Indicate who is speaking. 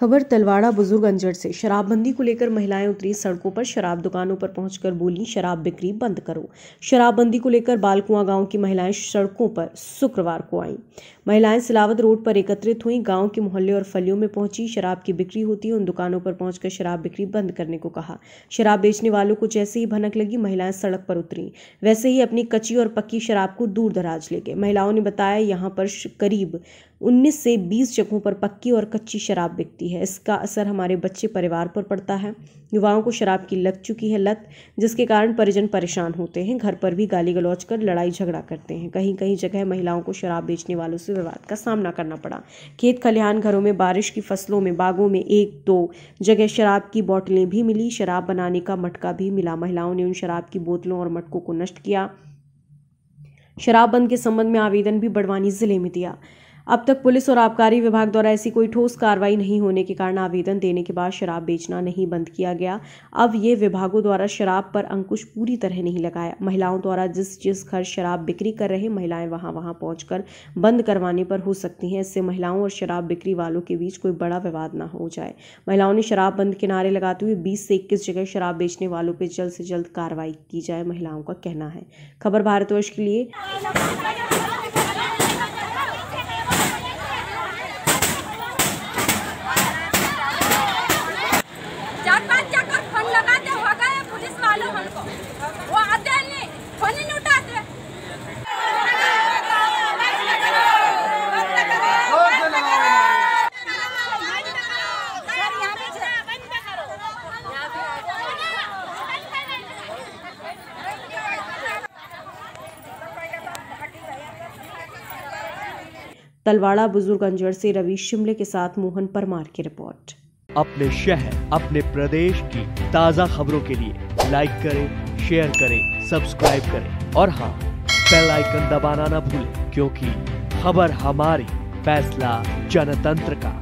Speaker 1: खबर तलवाड़ा बुजुर्ग अंजड़ से शराबबंदी को लेकर महिलाएं उतरी सड़कों पर शराब दुकानों पर पहुंचकर बोली शराब बिक्री बंद करो शराबबंदी को लेकर बालकुआ गांव की महिलाएं सड़कों पर शुक्रवार को आईं महिलाएं सिलावत रोड पर एकत्रित हुई गांव के मोहल्ले और फलियों में पहुंची शराब की बिक्री होती है उन दुकानों पर पहुंचकर शराब बिक्री बंद करने को कहा शराब बेचने वालों को जैसे ही भनक लगी महिलाएं सड़क पर उतरी वैसे ही अपनी कच्ची और पक्की शराब को दूर दराज ले गए महिलाओं ने बताया यहाँ पर करीब उन्नीस से बीस जगहों पर पक्की और कच्ची शराब बिकती है इसका असर हमारे बच्चे परिवार पर पड़ता है युवाओं को शराब की लग चुकी है लत जिसके कारण परिजन परेशान होते हैं घर पर भी गाली गलौज कर लड़ाई झगड़ा करते हैं कहीं कहीं जगह महिलाओं को शराब बेचने वालों से विवाद का सामना करना पड़ा खेत खलिहान घरों में बारिश की फसलों में बागों में एक दो जगह शराब की बोतलें भी मिली शराब बनाने का मटका भी मिला महिलाओं ने उन शराब की बोतलों और मटकों को नष्ट किया शराब बंद के संबंध में आवेदन भी बड़वानी जिले में दिया अब तक पुलिस और आबकारी विभाग द्वारा ऐसी कोई ठोस कार्रवाई नहीं होने के कारण आवेदन देने के बाद शराब बेचना नहीं बंद किया गया अब ये विभागों द्वारा शराब पर अंकुश पूरी तरह नहीं लगाया महिलाओं द्वारा जिस जिस घर शराब बिक्री कर रहे महिलाएं वहां वहां कर बंद करवाने पर हो सकती हैं इससे महिलाओं और शराब बिक्री वालों के बीच कोई बड़ा विवाद ना हो जाए महिलाओं ने शराब बंद किनारे लगाते हुए बीस से इक्कीस जगह शराब बेचने वालों पर जल्द से जल्द कार्रवाई की जाए महिलाओं का कहना है खबर भारतवर्ष के लिए तलवाड़ा बुजुर्ग अंजड़ से रवि शिमले के साथ मोहन परमार की रिपोर्ट अपने शहर अपने प्रदेश की ताज़ा खबरों के लिए लाइक करें शेयर करें सब्सक्राइब करें और हाँ आइकन दबाना ना भूलें क्योंकि खबर हमारी फैसला जनतंत्र का